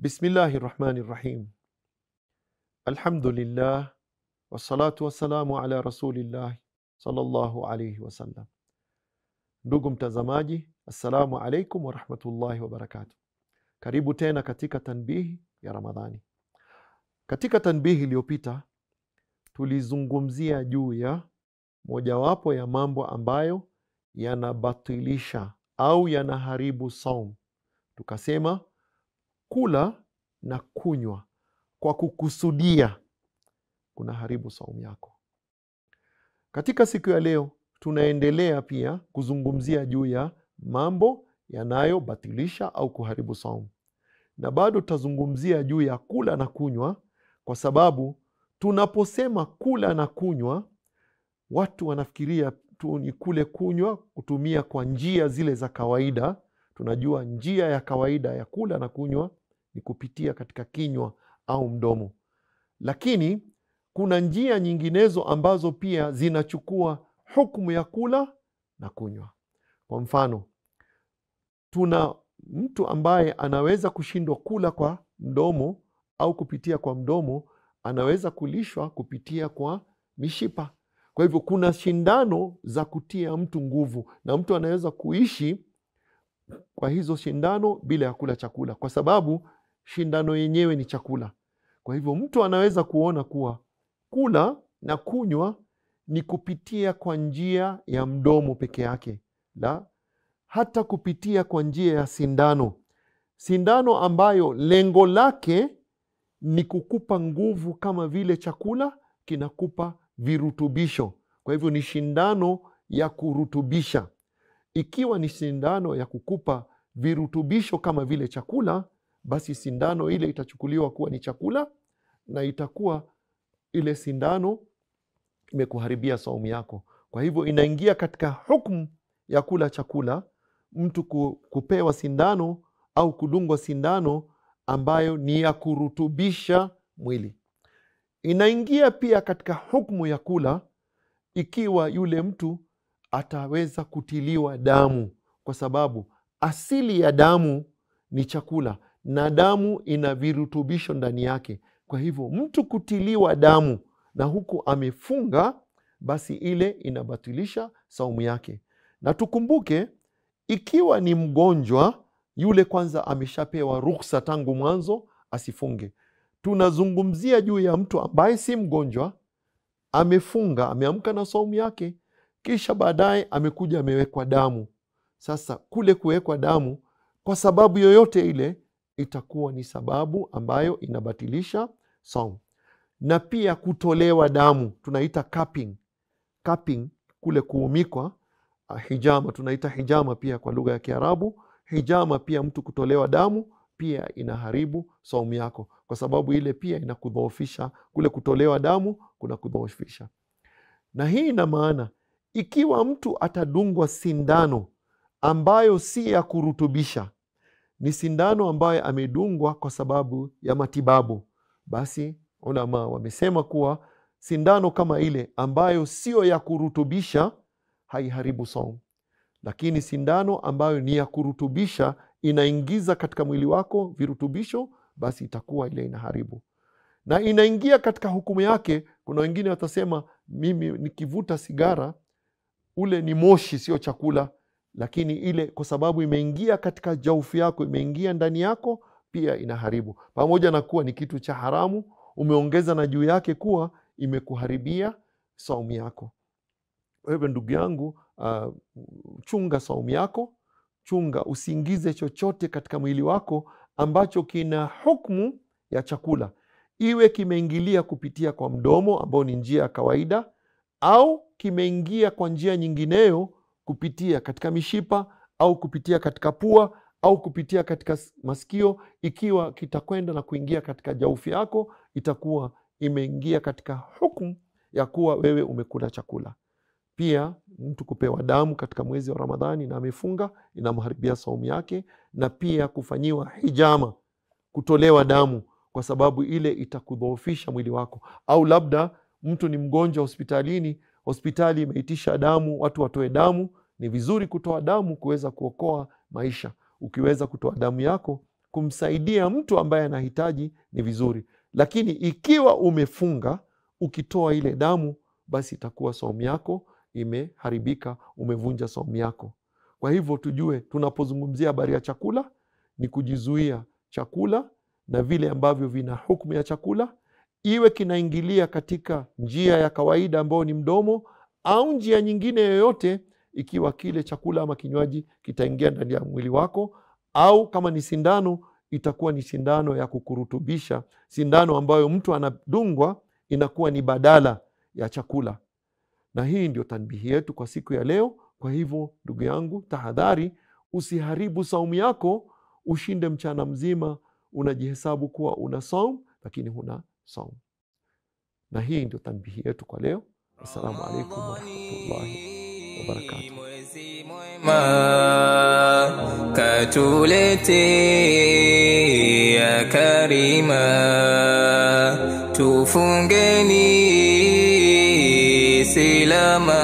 Bismillahi rahmani rahim. Alhamdulillah wassalatu wassalamu ala rasulillah sallallahu alaihi wasallam. Ndugu mtazamaji, assalamu alaikum warahmatullahi wabarakatu. Karibu tena katika tanbihi ya Ramadhani. Katika tanbihi iliyopita tulizungumzia juu ya mojawapo ya mambo ambayo yanabatilisha au yanaharibu saum, tukasema kula na kunywa kwa kukusudia kuna haribu saumu yako. Katika siku ya leo tunaendelea pia kuzungumzia juu ya mambo yanayobatilisha au kuharibu saumu, na bado tutazungumzia juu ya kula na kunywa, kwa sababu tunaposema kula na kunywa, watu wanafikiria tu ni kule kunywa kutumia kwa njia zile za kawaida. Tunajua njia ya kawaida ya kula na kunywa ni kupitia katika kinywa au mdomo. Lakini kuna njia nyinginezo ambazo pia zinachukua hukumu ya kula na kunywa. Kwa mfano, tuna mtu ambaye anaweza kushindwa kula kwa mdomo au kupitia kwa mdomo, anaweza kulishwa kupitia kwa mishipa. Kwa hivyo kuna shindano za kutia mtu nguvu, na mtu anaweza kuishi kwa hizo shindano bila ya kula chakula, kwa sababu shindano yenyewe ni chakula. Kwa hivyo mtu anaweza kuona kuwa kula na kunywa ni kupitia kwa njia ya mdomo peke yake, la hata kupitia kwa njia ya sindano, sindano ambayo lengo lake ni kukupa nguvu kama vile chakula kinakupa virutubisho. Kwa hivyo ni shindano ya kurutubisha. Ikiwa ni sindano ya kukupa virutubisho kama vile chakula, basi sindano ile itachukuliwa kuwa ni chakula na itakuwa ile sindano imekuharibia saumu yako. Kwa hivyo inaingia katika hukmu ya kula chakula mtu kupewa sindano au kudungwa sindano ambayo ni ya kurutubisha mwili. Inaingia pia katika hukmu ya kula ikiwa yule mtu ataweza kutiliwa damu, kwa sababu asili ya damu ni chakula na damu ina virutubisho ndani yake. Kwa hivyo mtu kutiliwa damu na huku amefunga, basi ile inabatilisha saumu yake. Na tukumbuke, ikiwa ni mgonjwa yule, kwanza ameshapewa ruhusa tangu mwanzo asifunge. Tunazungumzia juu ya mtu ambaye si mgonjwa, amefunga, ameamka na saumu yake, kisha baadaye amekuja amewekwa damu. Sasa kule kuwekwa damu kwa sababu yoyote ile itakuwa ni sababu ambayo inabatilisha saumu, na pia kutolewa damu tunaita cupping. Cupping kule kuumikwa, ah, hijama tunaita hijama pia kwa lugha ya Kiarabu. Hijama pia mtu kutolewa damu pia inaharibu saumu yako, kwa sababu ile pia inakudhoofisha. Kule kutolewa damu kuna kudhoofisha, na hii ina maana ikiwa mtu atadungwa sindano ambayo si ya kurutubisha ni sindano ambayo amedungwa kwa sababu ya matibabu. Basi ulama wamesema kuwa sindano kama ile ambayo siyo ya kurutubisha haiharibu saumu, lakini sindano ambayo ni ya kurutubisha, inaingiza katika mwili wako virutubisho, basi itakuwa ile inaharibu na inaingia katika hukumu yake. Kuna wengine watasema mimi nikivuta sigara, ule ni moshi, sio chakula lakini ile kwa sababu imeingia katika jaufu yako, imeingia ndani yako, pia inaharibu. Pamoja na kuwa ni kitu cha haramu, umeongeza na juu yake kuwa imekuharibia saumu yako. Kwa hivyo ndugu yangu, uh, chunga saumu yako, chunga, usiingize chochote katika mwili wako ambacho kina hukmu ya chakula, iwe kimeingilia kupitia kwa mdomo ambao ni njia ya kawaida, au kimeingia kwa njia nyingineyo kupitia katika mishipa au kupitia katika pua au kupitia katika masikio, ikiwa kitakwenda na kuingia katika jaufi yako, itakuwa imeingia katika hukumu ya kuwa wewe umekula chakula. Pia mtu kupewa damu katika mwezi wa Ramadhani na amefunga, inamharibia saumu yake, na pia kufanyiwa hijama, kutolewa damu, kwa sababu ile itakudhoofisha mwili wako, au labda mtu ni mgonjwa hospitalini hospitali imeitisha damu, watu watoe damu. Ni vizuri kutoa damu kuweza kuokoa maisha. Ukiweza kutoa damu yako kumsaidia mtu ambaye anahitaji ni vizuri, lakini ikiwa umefunga, ukitoa ile damu, basi itakuwa saumu yako imeharibika, umevunja saumu yako. Kwa hivyo tujue, tunapozungumzia habari ya chakula ni kujizuia chakula na vile ambavyo vina hukumu ya chakula iwe kinaingilia katika njia ya kawaida ambayo ni mdomo au njia nyingine yoyote, ikiwa kile chakula ama kinywaji kitaingia ndani ya mwili wako, au kama ni sindano, itakuwa ni sindano ya kukurutubisha, sindano ambayo mtu anadungwa inakuwa ni badala ya chakula. Na hii ndio tanbihi yetu kwa siku ya leo. Kwa hivyo, ndugu yangu, tahadhari, usiharibu saumu yako, ushinde mchana mzima unajihesabu kuwa una saumu, lakini huna saumu. Na hii ndio tambihi yetu kwa leo. Assalamu alaikum warahmatullahi wabarakatuh. Mwezi mwema katuletea karima, tufungeni silama